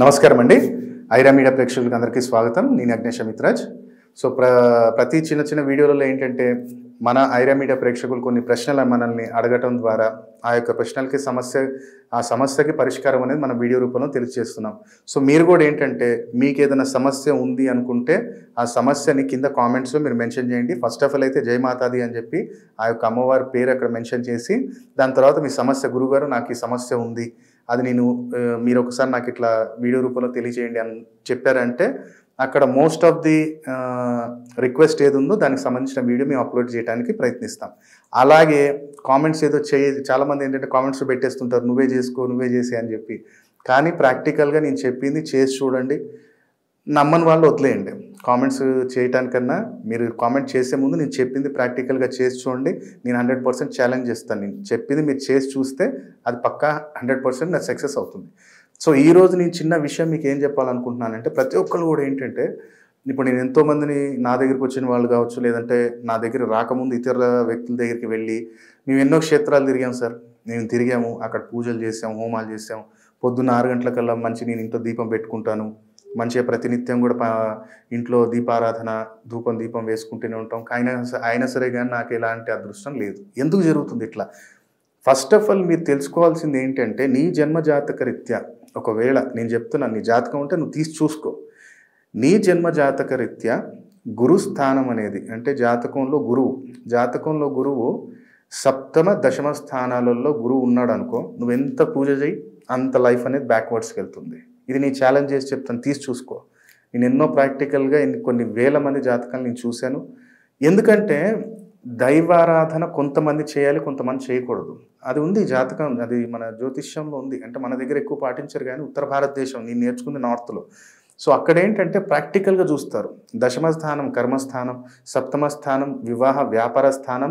నమస్కారం అండి ఐరా మీడియా ప్రేక్షకులకు అందరికీ స్వాగతం నేను అగ్నేష్ అమిత్రాజ్ సో ప్ర ప్రతి చిన్న చిన్న వీడియోలలో ఏంటంటే మన ఐరా మీడియా ప్రేక్షకులు కొన్ని ప్రశ్నలు మనల్ని అడగటం ద్వారా ఆ యొక్క ప్రశ్నలకి సమస్య ఆ సమస్యకి పరిష్కారం అనేది మన వీడియో రూపంలో తెలియజేస్తున్నాం సో మీరు కూడా ఏంటంటే మీకు ఏదైనా సమస్య ఉంది అనుకుంటే ఆ సమస్యని కింద కామెంట్స్లో మీరు మెన్షన్ చేయండి ఫస్ట్ ఆఫ్ ఆల్ అయితే జై మాతాది అని చెప్పి ఆ యొక్క అమ్మవారి పేరు అక్కడ మెన్షన్ చేసి దాని తర్వాత మీ సమస్య గురుగారు నాకు ఈ సమస్య ఉంది అది నేను మీరు ఒకసారి నాకు ఇట్లా వీడియో రూపంలో తెలియజేయండి అని చెప్పారంటే అక్కడ మోస్ట్ ఆఫ్ ది రిక్వెస్ట్ ఏది ఉందో దానికి సంబంధించిన వీడియో మేము అప్లోడ్ చేయడానికి ప్రయత్నిస్తాం అలాగే కామెంట్స్ ఏదో చేయ చాలామంది ఏంటంటే కామెంట్స్ పెట్టేస్తుంటారు నువ్వే చేసుకో నువ్వే చేసే అని చెప్పి కానీ ప్రాక్టికల్గా నేను చెప్పింది చేసి చూడండి నమ్మని వాళ్ళు వదిలేయండి కామెంట్స్ చేయటానికన్నా మీరు కామెంట్ చేసే ముందు నేను చెప్పింది ప్రాక్టికల్గా చేసి చూడండి నేను హండ్రెడ్ పర్సెంట్ ఛాలెంజ్ చేస్తాను నేను చెప్పింది మీరు చేసి చూస్తే అది పక్కా హండ్రెడ్ పర్సెంట్ నాకు సక్సెస్ అవుతుంది సో ఈరోజు నేను చిన్న విషయం మీకు ఏం చెప్పాలనుకుంటున్నానంటే ప్రతి ఒక్కరు కూడా ఏంటంటే ఇప్పుడు నేను ఎంతోమందిని నా దగ్గరికి వచ్చిన వాళ్ళు కావచ్చు లేదంటే నా దగ్గర రాకముందు ఇతర వ్యక్తుల దగ్గరికి వెళ్ళి మేము ఎన్నో క్షేత్రాలు తిరిగాం సార్ మేము తిరిగాము అక్కడ పూజలు చేసాము హోమాలు చేసాము పొద్దున్న ఆరు గంటలకల్లా మంచి నేను ఇంట్లో దీపం పెట్టుకుంటాను మంచిగా ప్రతినిత్యం కూడా ఇంట్లో దీపారాధన ధూపం దీపం వేసుకుంటూనే ఉంటాం అయినా అయినా సరే కానీ నాకు ఎలాంటి అదృష్టం లేదు ఎందుకు జరుగుతుంది ఇట్లా ఫస్ట్ ఆఫ్ ఆల్ మీరు తెలుసుకోవాల్సింది ఏంటంటే నీ జన్మ జాతక రీత్యా ఒకవేళ నేను చెప్తున్నాను నీ జాతకం ఉంటే నువ్వు తీసి చూసుకో నీ జన్మ జాతక రీత్యా గురు స్థానం అనేది అంటే జాతకంలో గురువు జాతకంలో గురువు సప్తమ దశమ స్థానాలలో గురువు ఉన్నాడు అనుకో నువ్వు ఎంత పూజ చేయి అంత లైఫ్ అనేది బ్యాక్వర్డ్స్కి వెళ్తుంది ఇది నేను ఛాలెంజ్ చేసి చెప్తాను తీసి చూసుకో నేను ఎన్నో ప్రాక్టికల్గా కొన్ని వేల మంది జాతకాలు నేను చూశాను ఎందుకంటే దైవారాధన కొంతమంది చేయాలి కొంతమంది చేయకూడదు అది ఉంది జాతకం అది మన జ్యోతిష్యంలో ఉంది అంటే మన దగ్గర ఎక్కువ పాటించరు కానీ ఉత్తర భారతదేశం నేను నేర్చుకుంది నార్త్లో సో అక్కడ ఏంటంటే ప్రాక్టికల్గా చూస్తారు దశమస్థానం కర్మస్థానం సప్తమ స్థానం వివాహ వ్యాపార స్థానం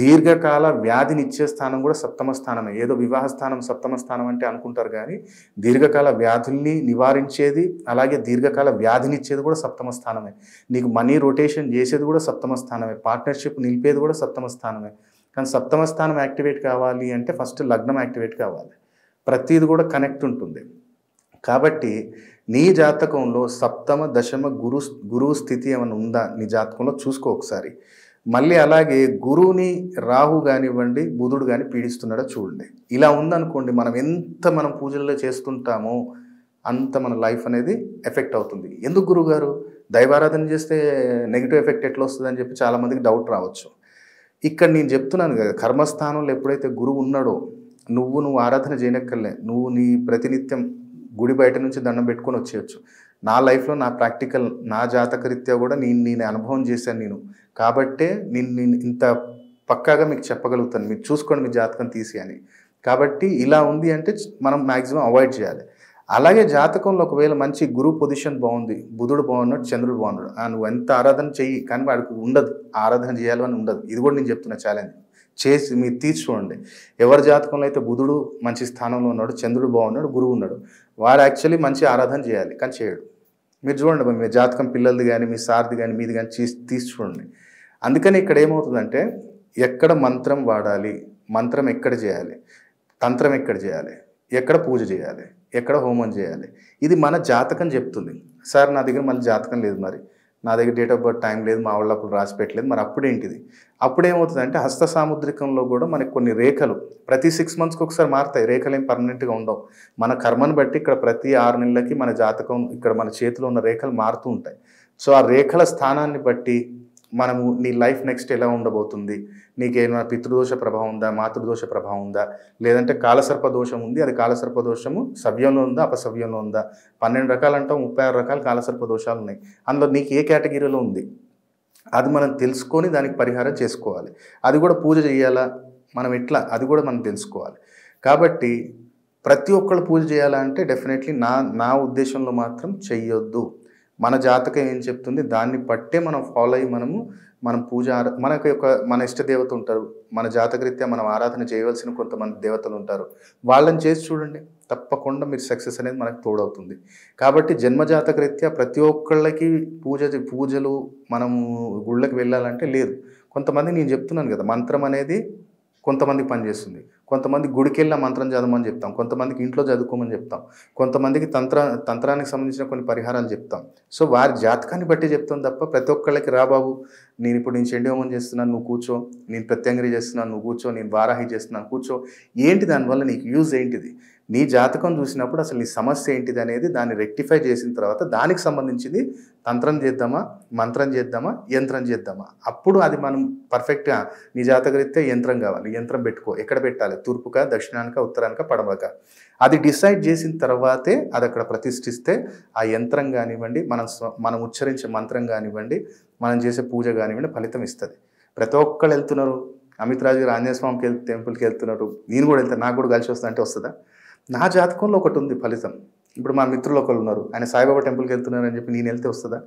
దీర్ఘకాల వ్యాధినిచ్చే స్థానం కూడా సప్తమ స్థానమే ఏదో వివాహ స్థానం సప్తమ స్థానం అంటే అనుకుంటారు కానీ దీర్ఘకాల వ్యాధుల్ని నివారించేది అలాగే దీర్ఘకాల వ్యాధినిచ్చేది కూడా సప్తమ స్థానమే నీకు మనీ రొటేషన్ చేసేది కూడా సప్తమ స్థానమే పార్ట్నర్షిప్ నిలిపేది కూడా సప్తమ స్థానమే కానీ సప్తమ స్థానం యాక్టివేట్ కావాలి అంటే ఫస్ట్ లగ్నం యాక్టివేట్ కావాలి ప్రతిది కూడా కనెక్ట్ ఉంటుంది కాబట్టి నీ జాతకంలో సప్తమ దశమ గురు గురువు స్థితి ఏమైనా ఉందా నీ జాతకంలో చూసుకో ఒకసారి మళ్ళీ అలాగే గురువుని రాహు కానివ్వండి బుధుడు కానీ పీడిస్తున్నాడో చూడండి ఇలా ఉందనుకోండి మనం ఎంత మనం పూజల్లో చేస్తుంటామో అంత మన లైఫ్ అనేది ఎఫెక్ట్ అవుతుంది ఎందుకు గురుగారు దైవారాధన చేస్తే నెగిటివ్ ఎఫెక్ట్ ఎట్లా వస్తుంది అని చెప్పి చాలామందికి డౌట్ రావచ్చు ఇక్కడ నేను చెప్తున్నాను కదా కర్మస్థానంలో ఎప్పుడైతే గురువు ఉన్నాడో నువ్వు నువ్వు ఆరాధన చేయనక్కర్లే నువ్వు నీ ప్రతినిత్యం గుడి బయట నుంచి దండం పెట్టుకొని వచ్చేయచ్చు నా లైఫ్లో నా ప్రాక్టికల్ నా జాతకరీత్యా కూడా నేను నేను అనుభవం చేశాను నేను కాబట్టే నేను నేను ఇంత పక్కాగా మీకు చెప్పగలుగుతాను మీరు చూసుకోండి మీ జాతకం తీసి అని కాబట్టి ఇలా ఉంది అంటే మనం మ్యాక్సిమం అవాయిడ్ చేయాలి అలాగే జాతకంలో ఒకవేళ మంచి గురు పొజిషన్ బాగుంది బుధుడు బాగున్నాడు చంద్రుడు బాగున్నాడు నువ్వు ఎంత ఆరాధన చెయ్యి కానీ వాడికి ఉండదు ఆరాధన చేయాలని ఉండదు ఇది కూడా నేను చెప్తున్న ఛాలెంజ్ చేసి మీరు తీర్చి చూడండి ఎవరి జాతకంలో అయితే బుధుడు మంచి స్థానంలో ఉన్నాడు చంద్రుడు బాగున్నాడు గురువు ఉన్నాడు వాడు యాక్చువల్లీ మంచి ఆరాధన చేయాలి కానీ చేయడు మీరు చూడండి మీ జాతకం పిల్లలది కానీ మీ సార్ది కానీ మీది కానీ తీసి తీసి చూడండి అందుకని ఇక్కడ ఏమవుతుందంటే ఎక్కడ మంత్రం వాడాలి మంత్రం ఎక్కడ చేయాలి తంత్రం ఎక్కడ చేయాలి ఎక్కడ పూజ చేయాలి ఎక్కడ హోమం చేయాలి ఇది మన జాతకం చెప్తుంది సార్ నా దగ్గర మళ్ళీ జాతకం లేదు మరి నా దగ్గర డేట్ ఆఫ్ బర్త్ టైం లేదు మా వాళ్ళు అప్పుడు రాసి పెట్టలేదు మరి అప్పుడేంటిది అప్పుడేమవుతుంది అంటే హస్త సాముద్రికంలో కూడా మనకి కొన్ని రేఖలు ప్రతి సిక్స్ మంత్స్కి ఒకసారి మారుతాయి రేఖలు ఏం పర్మనెంట్గా ఉండవు మన కర్మను బట్టి ఇక్కడ ప్రతి ఆరు నెలలకి మన జాతకం ఇక్కడ మన చేతిలో ఉన్న రేఖలు మారుతూ ఉంటాయి సో ఆ రేఖల స్థానాన్ని బట్టి మనము నీ లైఫ్ నెక్స్ట్ ఎలా ఉండబోతుంది నీకేమైనా పితృదోష ప్రభావం ఉందా మాతృదోష ప్రభావం ఉందా లేదంటే కాలసర్ప దోషం ఉంది అది కాలసర్ప దోషము సవ్యంలో ఉందా అపసవ్యంలో ఉందా పన్నెండు రకాలు అంటాం ముప్పై ఆరు రకాల కాలసర్ప దోషాలు ఉన్నాయి అందులో నీకు ఏ కేటగిరీలో ఉంది అది మనం తెలుసుకొని దానికి పరిహారం చేసుకోవాలి అది కూడా పూజ చేయాలా మనం ఎట్లా అది కూడా మనం తెలుసుకోవాలి కాబట్టి ప్రతి ఒక్కళ్ళు పూజ చేయాలంటే డెఫినెట్లీ నా నా ఉద్దేశంలో మాత్రం చెయ్యొద్దు మన జాతకం ఏం చెప్తుంది దాన్ని పట్టే మనం ఫాలో అయ్యి మనము మనం పూజ మనకు యొక్క మన ఇష్టదేవత ఉంటారు మన జాతకరీత్యా మనం ఆరాధన చేయవలసిన కొంతమంది దేవతలు ఉంటారు వాళ్ళని చేసి చూడండి తప్పకుండా మీరు సక్సెస్ అనేది మనకు తోడవుతుంది కాబట్టి జన్మజాతకరీత్యా ప్రతి ఒక్కళ్ళకి పూజ పూజలు మనము గుళ్ళకి వెళ్ళాలంటే లేదు కొంతమంది నేను చెప్తున్నాను కదా మంత్రం అనేది కొంతమందికి పనిచేస్తుంది కొంతమంది గుడికెళ్ళిన మంత్రం చదవమని చెప్తాం కొంతమందికి ఇంట్లో చదువుకోమని చెప్తాం కొంతమందికి తంత్ర తంత్రానికి సంబంధించిన కొన్ని పరిహారాలు చెప్తాం సో వారి జాతకాన్ని బట్టి చెప్తాం తప్ప ప్రతి ఒక్కళ్ళకి రాబాబు నేను ఇప్పుడు నేను చెండి హోమం చేస్తున్నాను నువ్వు కూర్చో నేను ప్రత్యంగిరి చేస్తున్నాను నువ్వు కూర్చో నేను వారాహి చేస్తున్నాను కూర్చో ఏంటి దానివల్ల నీకు యూజ్ ఏంటిది నీ జాతకం చూసినప్పుడు అసలు నీ సమస్య ఏంటిది అనేది దాన్ని రెక్టిఫై చేసిన తర్వాత దానికి సంబంధించింది తంత్రం చేద్దామా మంత్రం చేద్దామా యంత్రం చేద్దామా అప్పుడు అది మనం పర్ఫెక్ట్గా నీ జాతకరీత్యా యంత్రం కావాలి యంత్రం పెట్టుకో ఎక్కడ పెట్టాలి తూర్పుగా దక్షిణానిక ఉత్తరానిక పడవక అది డిసైడ్ చేసిన తర్వాతే అది అక్కడ ప్రతిష్ఠిస్తే ఆ యంత్రం కానివ్వండి మనం మనం ఉచ్చరించే మంత్రం కానివ్వండి మనం చేసే పూజ కానివ్వండి ఫలితం ఇస్తుంది ప్రతి ఒక్కళ్ళు వెళ్తున్నారు అమిత్ రాజు గారు ఆంజనేయ స్వామికి టెంపుల్కి వెళ్తున్నారు నేను కూడా వెళ్తాను నాకు కూడా కలిసి వస్తుందంటే వస్తుందా నా జాతకంలో ఒకటి ఉంది ఫలితం ఇప్పుడు మా మిత్రులు ఒకరు ఉన్నారు ఆయన సాయిబాబా టెంపుల్కి వెళ్తున్నారని చెప్పి నేను వెళ్తే వస్తుందా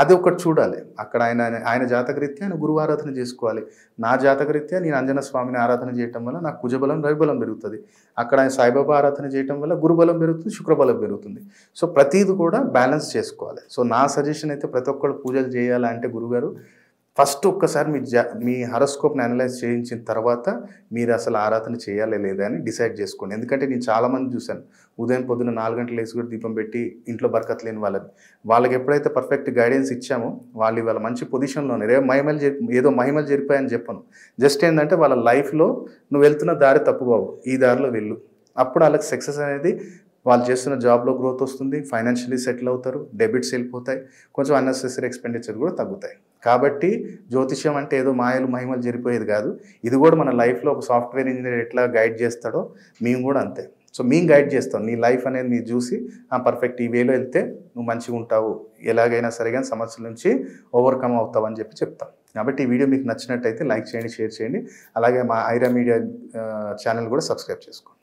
అది ఒకటి చూడాలి అక్కడ ఆయన ఆయన జాతక రీత్యా ఆయన గురువారాధన చేసుకోవాలి నా జాతక రీత్యా నేను అంజన స్వామిని ఆరాధన చేయటం వల్ల నాకు కుజబలం రవిబలం పెరుగుతుంది అక్కడ ఆయన సాయిబాబా ఆరాధన చేయటం వల్ల గురుబలం పెరుగుతుంది శుక్రబలం పెరుగుతుంది సో ప్రతీది కూడా బ్యాలెన్స్ చేసుకోవాలి సో నా సజెషన్ అయితే ప్రతి ఒక్కళ్ళు పూజలు చేయాలంటే గురుగారు ఫస్ట్ ఒక్కసారి మీ జా మీ హరస్కోప్ని అనలైజ్ చేయించిన తర్వాత మీరు అసలు ఆరాధన చేయాలి లేదా అని డిసైడ్ చేసుకోండి ఎందుకంటే నేను చాలామంది చూశాను ఉదయం పొద్దున నాలుగు గంటలు వేసి కూడా దీపం పెట్టి ఇంట్లో బరకత్ లేని వాళ్ళది వాళ్ళకి ఎప్పుడైతే పర్ఫెక్ట్ గైడెన్స్ ఇచ్చామో వాళ్ళు ఇవాళ మంచి పొజిషన్లోనే రే మహిమలు ఏదో మహిమలు జరిపాయని చెప్పను జస్ట్ ఏంటంటే వాళ్ళ లైఫ్లో నువ్వు వెళ్తున్న దారి తప్పు బాబు ఈ దారిలో వెళ్ళు అప్పుడు వాళ్ళకి సక్సెస్ అనేది వాళ్ళు చేస్తున్న జాబ్లో గ్రోత్ వస్తుంది ఫైనాన్షియలీ సెటిల్ అవుతారు డెబిట్స్ వెళ్ళిపోతాయి కొంచెం అన్నెసెసరీ ఎక్స్పెండిచర్ కూడా తగ్గుతాయి కాబట్టి జ్యోతిష్యం అంటే ఏదో మాయలు మహిమలు జరిపోయేది కాదు ఇది కూడా మన లైఫ్లో ఒక సాఫ్ట్వేర్ ఇంజనీర్ ఎట్లా గైడ్ చేస్తాడో మేము కూడా అంతే సో మేము గైడ్ చేస్తాం నీ లైఫ్ అనేది మీరు చూసి పర్ఫెక్ట్ ఈ వేలో వెళ్తే నువ్వు మంచిగా ఉంటావు ఎలాగైనా సరిగా సమస్యల నుంచి ఓవర్కమ్ అవుతావు అని చెప్పి చెప్తాం కాబట్టి ఈ వీడియో మీకు నచ్చినట్టయితే లైక్ చేయండి షేర్ చేయండి అలాగే మా ఐరా మీడియా ఛానల్ కూడా సబ్స్క్రైబ్ చేసుకోండి